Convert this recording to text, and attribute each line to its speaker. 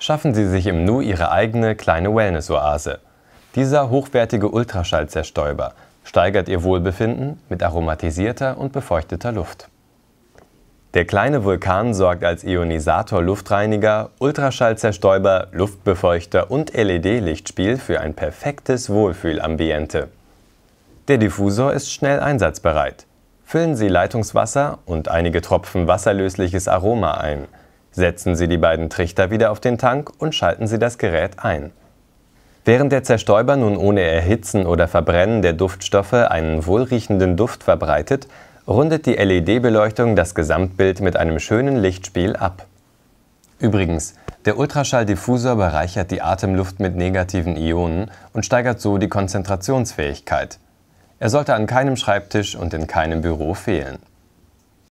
Speaker 1: schaffen Sie sich im Nu Ihre eigene kleine Wellness-Oase. Dieser hochwertige Ultraschallzerstäuber steigert Ihr Wohlbefinden mit aromatisierter und befeuchteter Luft. Der kleine Vulkan sorgt als Ionisator, Luftreiniger, Ultraschallzerstäuber, Luftbefeuchter und LED-Lichtspiel für ein perfektes Wohlfühlambiente. Der Diffusor ist schnell einsatzbereit. Füllen Sie Leitungswasser und einige Tropfen wasserlösliches Aroma ein. Setzen Sie die beiden Trichter wieder auf den Tank und schalten Sie das Gerät ein. Während der Zerstäuber nun ohne Erhitzen oder Verbrennen der Duftstoffe einen wohlriechenden Duft verbreitet, rundet die LED-Beleuchtung das Gesamtbild mit einem schönen Lichtspiel ab. Übrigens, der Ultraschalldiffusor bereichert die Atemluft mit negativen Ionen und steigert so die Konzentrationsfähigkeit. Er sollte an keinem Schreibtisch und in keinem Büro fehlen.